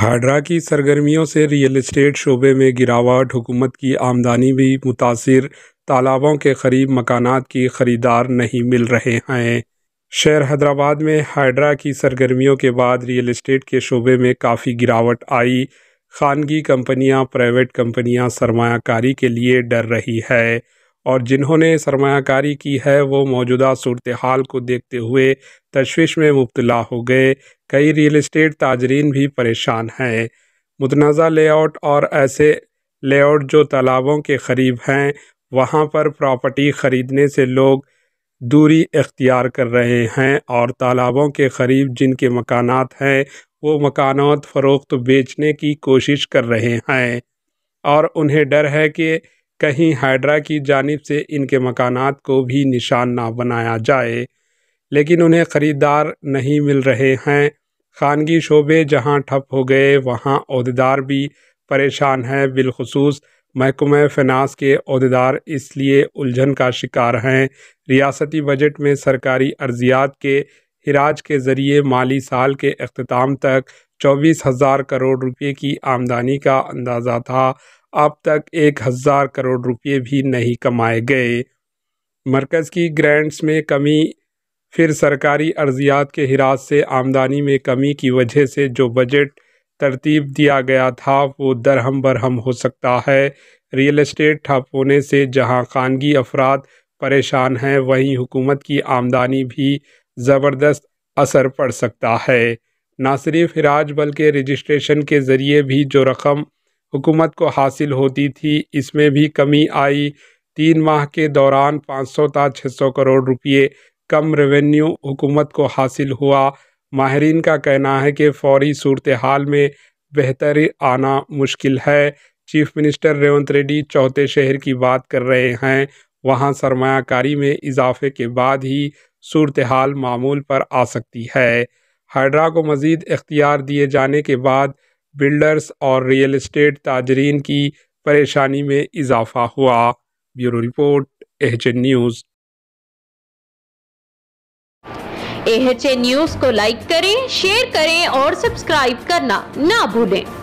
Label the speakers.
Speaker 1: हाडरा की सरगर्मियों से real estate शोबे में गिरावट हुकूमत की आमदनी भी मुतासर तालाबों के करीब मकानात की ख़रीदार नहीं मिल रहे हैं शहर हैदराबाद में हाइड्रा की सरगर्मियों के बाद रियल इस्टेट के शोबे में काफ़ी गिरावट आई खानगी कंपनियां प्राइवेट कंपनियां सरमाकारी के लिए डर रही है और जिन्होंने सरमाकारी की है वो मौजूदा सूरत हाल को देखते हुए तशवीश में मुबतला हो गए कई रियल इस्टेट ताजरीन भी परेशान हैं ले लेआउट और ऐसे लेआउट जो तालाबों के करीब हैं वहाँ पर प्रॉपर्टी ख़रीदने से लोग दूरी अख्तियार कर रहे हैं और तालाबों के करीब जिनके मकानात हैं वो मकानात फ़रोख्त बेचने की कोशिश कर रहे हैं और उन्हें डर है कि कहीं हाइड्रा की जानब से इनके मकानात को भी निशान ना बनाया जाए लेकिन उन्हें ख़रीदार नहीं मिल रहे हैं खानगी शोबे जहां ठप हो गए वहां अहदेदार भी परेशान हैं बिलखसूस महकुम फ़नास के अहदेदार इसलिए उलझन का शिकार हैं रियासती बजट में सरकारी अर्जियात के हिराज के ज़रिए माली साल के अख्ताम तक चौबीस हज़ार करोड़ रुपये की आमदनी का अंदाज़ा था अब तक एक हज़ार करोड़ रुपये भी नहीं कमाए गए मरकज़ की ग्रांट्स में कमी फिर सरकारी अर्जियात के हिरास से आमदनी में कमी की वजह से जो बजट तरतीब दिया गया था वो दरहम बरहम हो सकता है रियल इस्टेट ठप होने से जहां खानगी अफराद परेशान हैं वहीं हुकूमत की आमदनी भी ज़बरदस्त असर पड़ सकता है ना सिर्फ हिराज बल्कि रजिस्ट्रेशन के ज़रिए भी जो रकम हुकूमत को हासिल होती थी इसमें भी कमी आई तीन माह के दौरान 500 छः सौ करोड़ रुपये कम रेवेन्यू हुकूमत को हासिल हुआ माहरीन का कहना है कि फौरी सूरत हाल में बेहतर आना मुश्किल है चीफ मिनिस्टर रेवंत रेड्डी चौथे शहर की बात कर रहे हैं वहां सरमाकारी में इजाफे के बाद ही सूरत हाल मामूल पर आ सकती है हाइड्रा को मज़ीद इख्तियार दिए जाने के बाद बिल्डर्स और रियल इस्टेट ताजरीन की परेशानी में इजाफा हुआ bureau report H news H news को लाइक करें शेयर करें और सब्सक्राइब करना ना भूलें